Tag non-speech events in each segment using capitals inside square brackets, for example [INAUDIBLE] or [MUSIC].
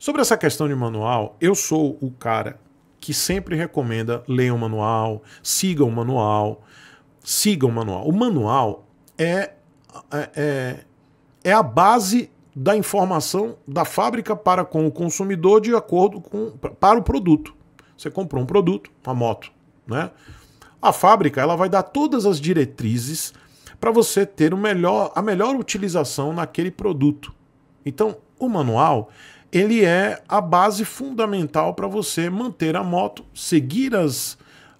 Sobre essa questão de manual, eu sou o cara que sempre recomenda leia o manual, siga o manual, siga o manual. O manual é, é, é, é a base da informação da fábrica para com o consumidor de acordo com para o produto. Você comprou um produto, uma moto, né? A fábrica ela vai dar todas as diretrizes para você ter o melhor, a melhor utilização naquele produto. Então, o manual ele é a base fundamental para você manter a moto, seguir as,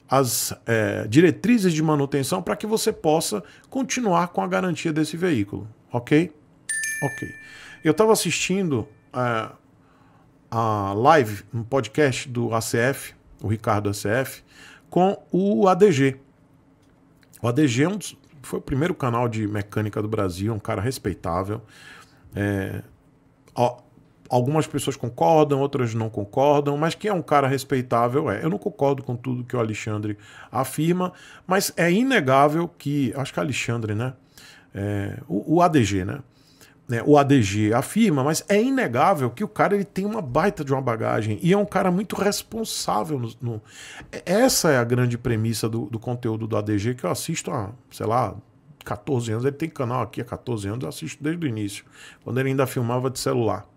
as é, diretrizes de manutenção para que você possa continuar com a garantia desse veículo, ok? Ok. Eu estava assistindo é, a live, um podcast do ACF, o Ricardo ACF, com o ADG. O ADG é um dos, foi o primeiro canal de mecânica do Brasil, é um cara respeitável. É, ó, algumas pessoas concordam, outras não concordam, mas quem é um cara respeitável é. Eu não concordo com tudo que o Alexandre afirma, mas é inegável que. Acho que Alexandre, né? É, o, o, ADG, né? É, o ADG afirma, mas é inegável que o cara ele tem uma baita de uma bagagem e é um cara muito responsável. No, no... É, essa é a grande premissa do, do conteúdo do ADG que eu assisto há, sei lá, 14 anos. Ele tem canal aqui há 14 anos, eu assisto desde o início, quando ele ainda filmava de celular.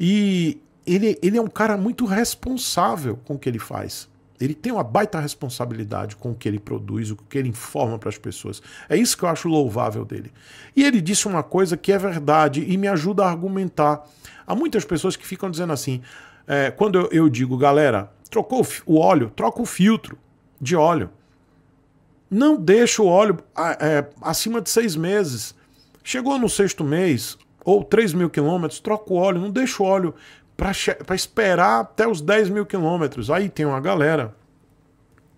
E ele, ele é um cara muito responsável com o que ele faz. Ele tem uma baita responsabilidade com o que ele produz, o que ele informa para as pessoas. É isso que eu acho louvável dele. E ele disse uma coisa que é verdade e me ajuda a argumentar. Há muitas pessoas que ficam dizendo assim: é, quando eu, eu, digo, galera, trocou o óleo, troca o filtro de óleo. Não deixa o óleo é, acima de seis meses. Chegou no sexto mês, ou 3 mil quilômetros, troca o óleo, não deixa o óleo para esperar até os 10 mil quilômetros. Aí tem uma galera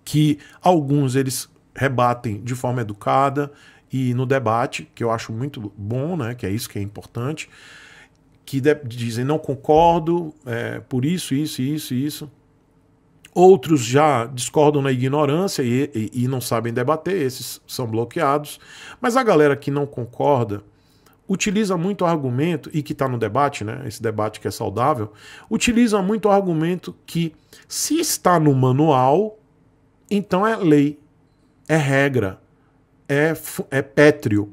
que alguns eles rebatem de forma educada e no debate, que eu acho muito bom, né? Que é isso que é importante, que dizem não concordo é, por isso, isso, isso, isso. Outros já discordam na ignorância e, e, e não sabem debater, esses são bloqueados. Mas a galera que não concorda utiliza muito argumento, e que está no debate, né? Esse debate que é saudável, utiliza muito argumento que se está no manual, então é lei, é regra, é, é pétreo.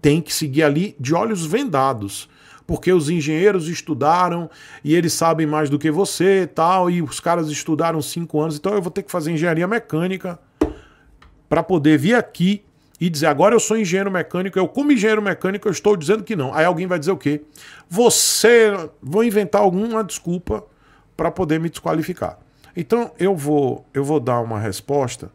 Tem que seguir ali de olhos vendados porque os engenheiros estudaram e eles sabem mais do que você e tal, e os caras estudaram cinco anos, então eu vou ter que fazer engenharia mecânica para poder vir aqui e dizer agora eu sou engenheiro mecânico, eu como engenheiro mecânico eu estou dizendo que não. Aí alguém vai dizer o quê? Você vou inventar alguma desculpa para poder me desqualificar. Então eu vou eu vou dar uma resposta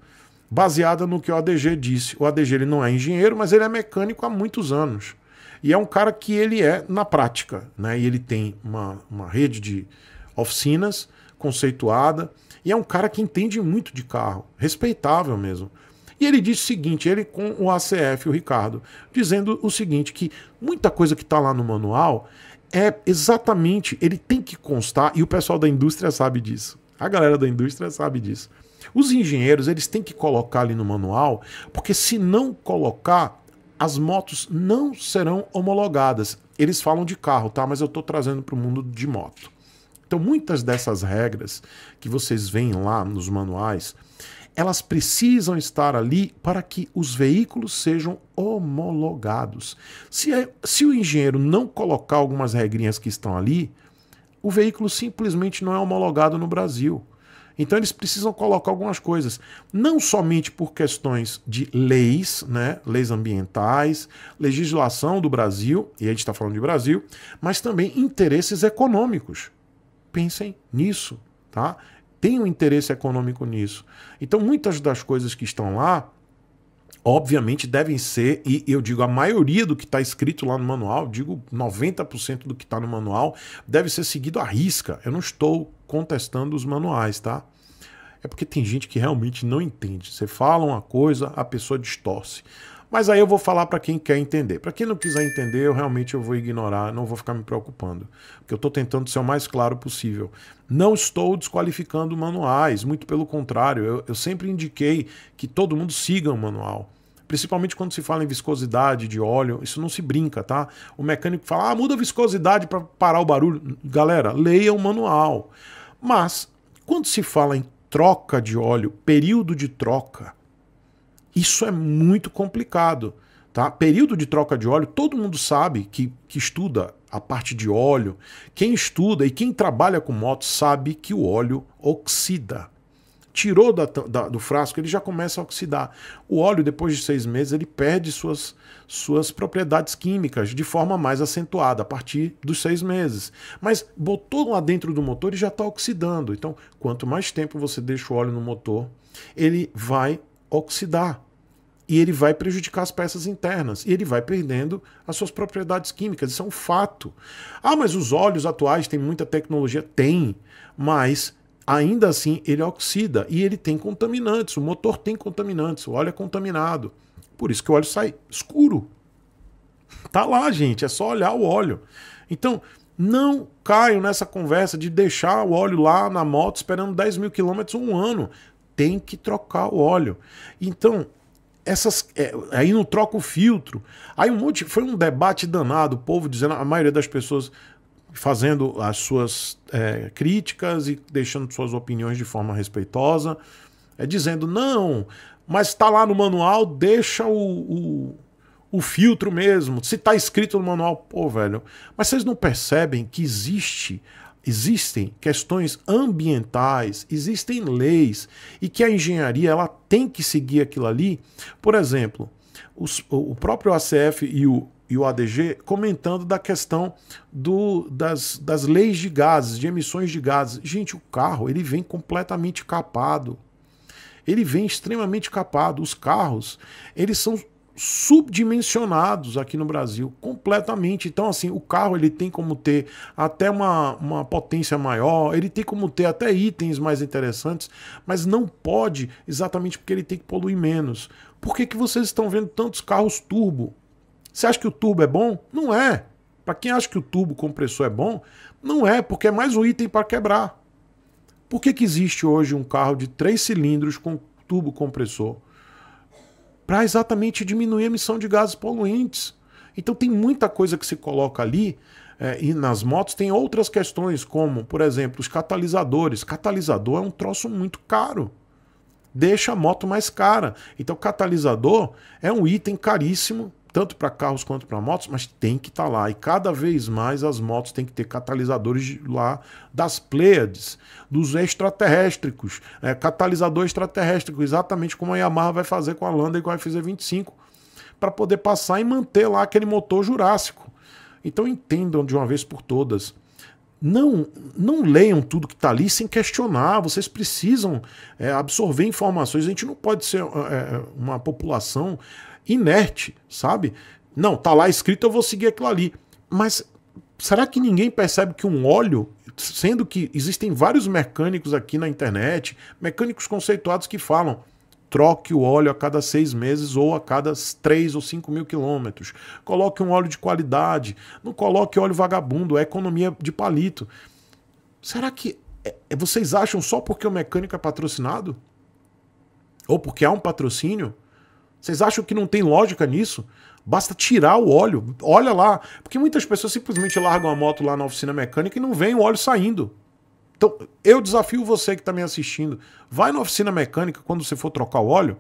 baseada no que o ADG disse. O ADG ele não é engenheiro, mas ele é mecânico há muitos anos. E é um cara que ele é na prática, né? E ele tem uma, uma rede de oficinas conceituada e é um cara que entende muito de carro, respeitável mesmo. E ele disse o seguinte, ele com o ACF, o Ricardo, dizendo o seguinte, que muita coisa que está lá no manual é exatamente, ele tem que constar, e o pessoal da indústria sabe disso. A galera da indústria sabe disso. Os engenheiros, eles têm que colocar ali no manual, porque se não colocar, as motos não serão homologadas. Eles falam de carro, tá? Mas eu estou trazendo para o mundo de moto. Então, muitas dessas regras que vocês veem lá nos manuais elas precisam estar ali para que os veículos sejam homologados. Se, é, se o engenheiro não colocar algumas regrinhas que estão ali, o veículo simplesmente não é homologado no Brasil. Então eles precisam colocar algumas coisas, não somente por questões de leis, né, leis ambientais, legislação do Brasil, e a gente está falando de Brasil, mas também interesses econômicos. Pensem nisso, tá? tem um interesse econômico nisso. Então, muitas das coisas que estão lá, obviamente, devem ser, e eu digo a maioria do que está escrito lá no manual, digo 90% do que está no manual, deve ser seguido à risca. Eu não estou contestando os manuais, tá? É porque tem gente que realmente não entende. Você fala uma coisa, a pessoa distorce. Mas aí eu vou falar para quem quer entender. Para quem não quiser entender, eu realmente eu vou ignorar, não vou ficar me preocupando, porque eu estou tentando ser o mais claro possível. Não estou desqualificando manuais, muito pelo contrário, eu, eu sempre indiquei que todo mundo siga o manual. Principalmente quando se fala em viscosidade de óleo, isso não se brinca, tá? O mecânico fala, ah, muda a viscosidade para parar o barulho. Galera, leia o manual. Mas, quando se fala em troca de óleo, período de troca, isso é muito complicado. Tá? Período de troca de óleo, todo mundo sabe que, que estuda a parte de óleo. Quem estuda e quem trabalha com moto sabe que o óleo oxida. Tirou da, da, do frasco, ele já começa a oxidar. O óleo, depois de seis meses, ele perde suas, suas propriedades químicas de forma mais acentuada, a partir dos seis meses. Mas botou lá dentro do motor e já está oxidando. Então, quanto mais tempo você deixa o óleo no motor, ele vai oxidar. E ele vai prejudicar as peças internas. E ele vai perdendo as suas propriedades químicas. Isso é um fato. Ah, mas os óleos atuais têm muita tecnologia? Tem. Mas ainda assim ele oxida e ele tem contaminantes. O motor tem contaminantes. O óleo é contaminado. Por isso que o óleo sai escuro. Tá lá, gente. É só olhar o óleo. Então, não caio nessa conversa de deixar o óleo lá na moto esperando 10 mil quilômetros um ano tem que trocar o óleo. Então, essas é, aí não troca o filtro. Aí um monte foi um debate danado, o povo dizendo, a maioria das pessoas fazendo as suas é, críticas e deixando suas opiniões de forma respeitosa, é dizendo não, mas está lá no manual, deixa o, o, o filtro mesmo. Se está escrito no manual, pô, velho. Mas vocês não percebem que existe Existem questões ambientais, existem leis e que a engenharia ela tem que seguir aquilo ali. Por exemplo, os, o próprio ACF e o, e o ADG comentando da questão do, das, das leis de gases, de emissões de gases. Gente, o carro ele vem completamente capado ele vem extremamente capado. Os carros, eles são subdimensionados aqui no Brasil, completamente. Então, assim, o carro ele tem como ter até uma, uma potência maior, ele tem como ter até itens mais interessantes, mas não pode exatamente porque ele tem que poluir menos. Por que, que vocês estão vendo tantos carros turbo? Você acha que o turbo é bom? Não é. Para quem acha que o turbo compressor é bom, não é, porque é mais um item para quebrar. Por que, que existe hoje um carro de três cilindros com turbo compressor? para exatamente diminuir a emissão de gases poluentes. Então tem muita coisa que se coloca ali é, e nas motos tem outras questões, como, por exemplo, os catalisadores. Catalisador é um troço muito caro. Deixa a moto mais cara. Então, catalisador é um item caríssimo tanto para carros quanto para motos, mas tem que estar tá lá. E cada vez mais as motos têm que ter catalisadores lá das Pleiades, dos extraterrestres, é, catalisador extraterrestre, exatamente como a Yamaha vai fazer com a Landa e com a FZ25, para poder passar e manter lá aquele motor jurássico. Então entendam de uma vez por todas não, não leiam tudo que está ali sem questionar. Vocês precisam é, absorver informações. A gente não pode ser é, é uma população inerte, sabe? Não, tá lá escrito, eu vou seguir aquilo ali. Mas será que ninguém percebe que um óleo, sendo que existem vários mecânicos aqui na internet, mecânicos conceituados que falam, troque o óleo a cada seis meses ou a cada três ou cinco mil quilômetros. Coloque um óleo de qualidade, não coloque óleo vagabundo, é economia de palito. Será que é, é, vocês acham só porque o mecânico é patrocinado? Ou porque há um patrocínio? Vocês acham que não tem lógica nisso? Basta tirar o óleo. Olha lá. Porque muitas pessoas simplesmente largam a moto lá na oficina mecânica e não vem o óleo saindo. Então, eu desafio você que está me assistindo. Vai na oficina mecânica quando você for trocar o óleo.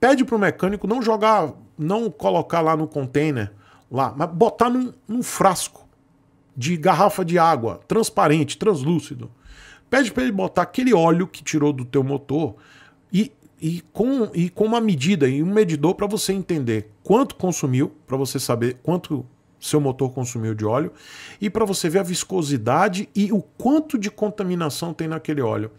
Pede para o mecânico não jogar, não colocar lá no container, lá, mas botar num, num frasco de garrafa de água, transparente, translúcido. Pede para ele botar aquele óleo que tirou do teu motor e com, e com uma medida e um medidor para você entender quanto consumiu, para você saber quanto seu motor consumiu de óleo e para você ver a viscosidade e o quanto de contaminação tem naquele óleo.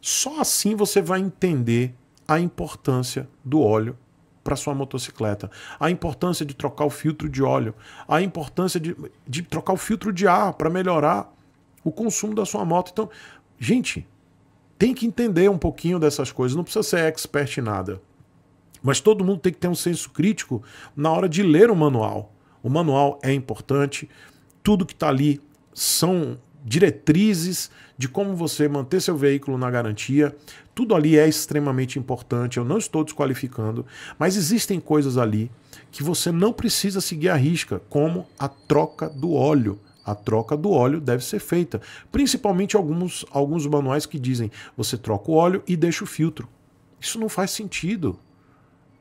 Só assim você vai entender a importância do óleo para sua motocicleta, a importância de trocar o filtro de óleo, a importância de, de trocar o filtro de ar para melhorar o consumo da sua moto. Então, gente, tem que entender um pouquinho dessas coisas, não precisa ser expert em nada. Mas todo mundo tem que ter um senso crítico na hora de ler o manual. O manual é importante, tudo que está ali são diretrizes de como você manter seu veículo na garantia. Tudo ali é extremamente importante. Eu não estou desqualificando, mas existem coisas ali que você não precisa seguir à risca, como a troca do óleo a troca do óleo deve ser feita. Principalmente alguns, alguns manuais que dizem você troca o óleo e deixa o filtro. Isso não faz sentido.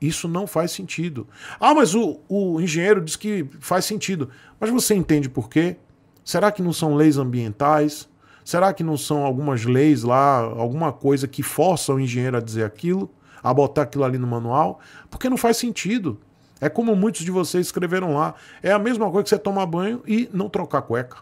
Isso não faz sentido. Ah, mas o, o engenheiro diz que faz sentido. Mas você entende por quê? Será que não são leis ambientais? Será que não são algumas leis lá, alguma coisa que força o engenheiro a dizer aquilo, a botar aquilo ali no manual? Porque não faz sentido. É como muitos de vocês escreveram lá. É a mesma coisa que você tomar banho e não trocar cueca.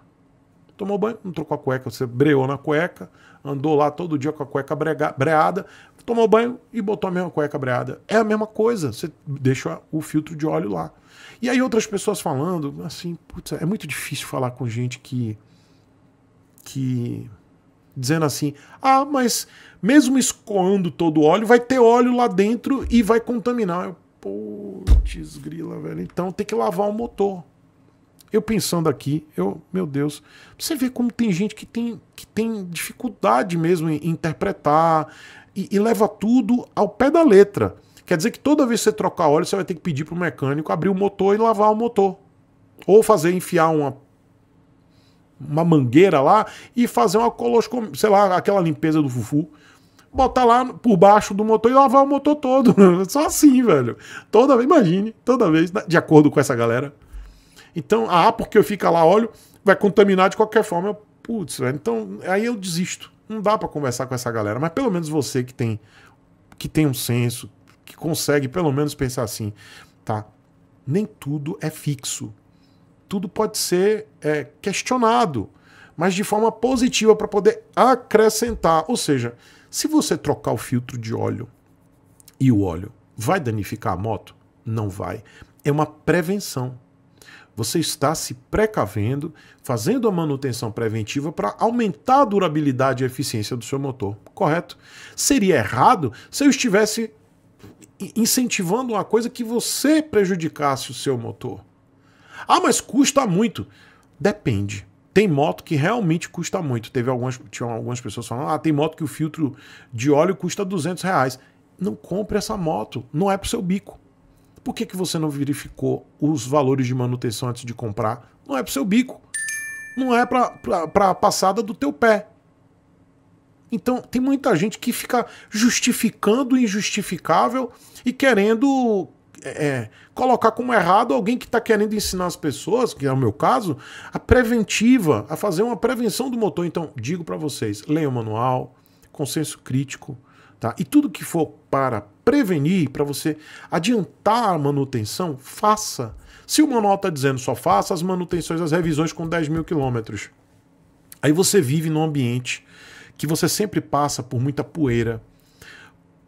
Tomou banho, não trocou a cueca, você breou na cueca, andou lá todo dia com a cueca brega, breada, tomou banho e botou a mesma cueca breada. É a mesma coisa, você deixa o filtro de óleo lá. E aí outras pessoas falando, assim, putz, é muito difícil falar com gente que. que. dizendo assim, ah, mas mesmo escoando todo o óleo, vai ter óleo lá dentro e vai contaminar. Eu, pô. Putz, grila, velho. Então tem que lavar o motor. Eu pensando aqui, eu, meu Deus, você vê como tem gente que tem, que tem dificuldade mesmo em interpretar e, e leva tudo ao pé da letra. Quer dizer que toda vez que você trocar óleo, você vai ter que pedir para o mecânico abrir o motor e lavar o motor. Ou fazer enfiar uma uma mangueira lá e fazer uma coloscomia, sei lá, aquela limpeza do fufu botar lá por baixo do motor e lavar o motor todo. [LAUGHS] Só assim, velho. Toda vez, imagine, toda vez, né, de acordo com essa galera. Então, ah, porque eu fica lá óleo, vai contaminar de qualquer forma. Eu, putz, velho, então aí eu desisto. Não dá para conversar com essa galera, mas pelo menos você que tem que tem um senso, que consegue pelo menos pensar assim, tá? Nem tudo é fixo. Tudo pode ser é, questionado, mas de forma positiva para poder acrescentar. Ou seja, se você trocar o filtro de óleo e o óleo, vai danificar a moto? Não vai. É uma prevenção. Você está se precavendo, fazendo a manutenção preventiva para aumentar a durabilidade e a eficiência do seu motor, correto? Seria errado se eu estivesse incentivando uma coisa que você prejudicasse o seu motor. Ah, mas custa muito. Depende. Tem moto que realmente custa muito. Teve algumas, tinham algumas pessoas falando, ah, tem moto que o filtro de óleo custa 200 reais. Não compre essa moto, não é pro seu bico. Por que, que você não verificou os valores de manutenção antes de comprar? Não é pro seu bico. Não é pra, pra, pra passada do teu pé. Então, tem muita gente que fica justificando o injustificável e querendo é, é, colocar como errado alguém que está querendo ensinar as pessoas, que é o meu caso, a preventiva, a fazer uma prevenção do motor. Então, digo para vocês, leiam o manual, consenso crítico, tá? E tudo que for para prevenir, para você adiantar a manutenção, faça. Se o manual está dizendo só faça as manutenções, as revisões com 10 mil quilômetros, aí você vive num ambiente que você sempre passa por muita poeira,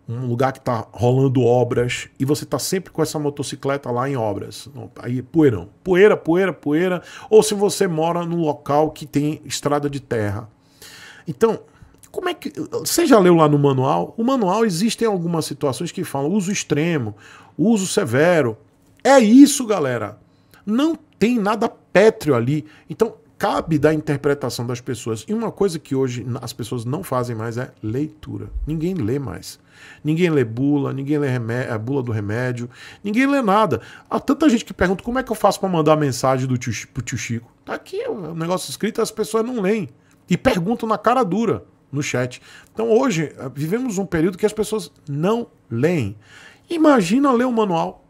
um lugar que está rolando obras e você está sempre com essa motocicleta lá em obras. Aí é poeirão. Poeira, poeira, poeira. Ou se você mora num local que tem estrada de terra. Então, como é que. Você já leu lá no manual? O manual existem algumas situações que falam uso extremo, uso severo. É isso, galera. Não tem nada pétreo ali. Então, cabe da interpretação das pessoas. E uma coisa que hoje as pessoas não fazem mais é leitura. Ninguém lê mais. Ninguém lê bula, ninguém lê a eh, bula do remédio, ninguém lê nada. Há tanta gente que pergunta como é que eu faço para mandar mensagem do tio, pro tio Chico. Tá aqui o um negócio escrito, as pessoas não leem. E perguntam na cara dura no chat. Então hoje eh, vivemos um período que as pessoas não leem. Imagina ler o um manual.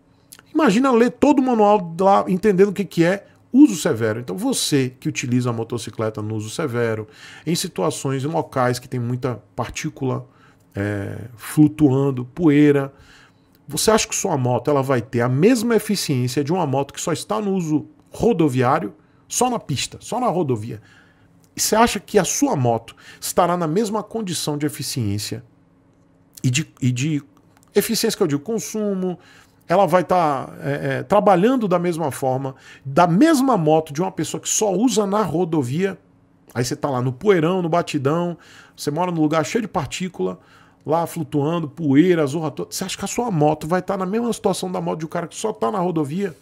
Imagina ler todo o manual lá entendendo o que, que é uso severo. Então você que utiliza a motocicleta no uso severo, em situações, em locais que tem muita partícula é, flutuando, poeira, você acha que sua moto ela vai ter a mesma eficiência de uma moto que só está no uso rodoviário, só na pista, só na rodovia? E você acha que a sua moto estará na mesma condição de eficiência e de, e de eficiência que eu digo, consumo, ela vai estar tá, é, é, trabalhando da mesma forma, da mesma moto de uma pessoa que só usa na rodovia. Aí você está lá no poeirão, no batidão, você mora num lugar cheio de partícula, lá flutuando, poeira, zorra toda. Você acha que a sua moto vai estar tá na mesma situação da moto de um cara que só está na rodovia?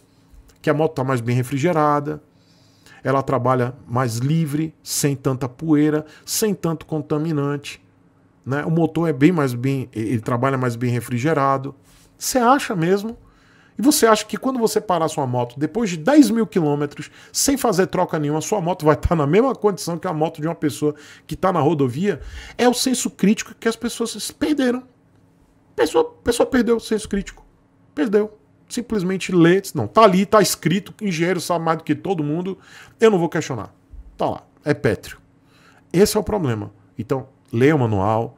Que a moto está mais bem refrigerada, ela trabalha mais livre, sem tanta poeira, sem tanto contaminante. Né? O motor é bem mais bem, ele trabalha mais bem refrigerado. Você acha mesmo? E você acha que quando você parar sua moto depois de 10 mil quilômetros, sem fazer troca nenhuma, sua moto vai estar tá [LAUGHS] na mesma condição que a moto de uma pessoa que está na rodovia? É o senso crítico que as pessoas perderam. A pessoa, pessoa perdeu o senso crítico. Perdeu. Simplesmente lê, não, tá ali, tá escrito, engenheiro sabe mais do que todo mundo, eu não vou questionar. Tá lá, é pétreo. Esse é o problema. Então, leia o manual,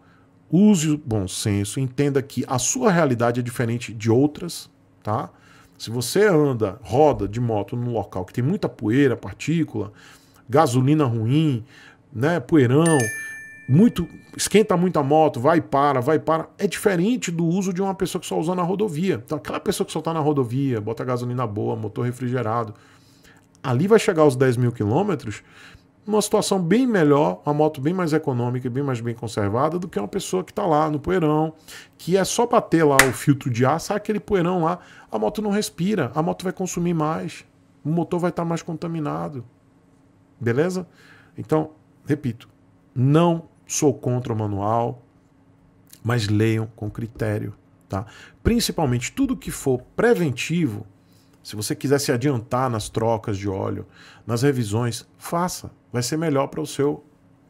Use o bom senso, entenda que a sua realidade é diferente de outras, tá? Se você anda, roda de moto num local que tem muita poeira, partícula, gasolina ruim, né, poeirão, muito, esquenta muito a moto, vai para, vai para, é diferente do uso de uma pessoa que só usa na rodovia. Então aquela pessoa que só está na rodovia, bota gasolina boa, motor refrigerado, ali vai chegar aos 10 mil quilômetros, numa situação bem melhor, uma moto bem mais econômica e bem mais bem conservada do que uma pessoa que está lá no poeirão, que é só bater lá o filtro de ar, sai aquele poeirão lá, a moto não respira, a moto vai consumir mais, o motor vai estar tá mais contaminado. Beleza? Então, repito, não sou contra o manual, mas leiam com critério, tá? Principalmente tudo que for preventivo, se você quiser se adiantar nas trocas de óleo, nas revisões, faça vai ser melhor para o seu,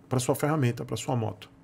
para sua ferramenta, para sua moto.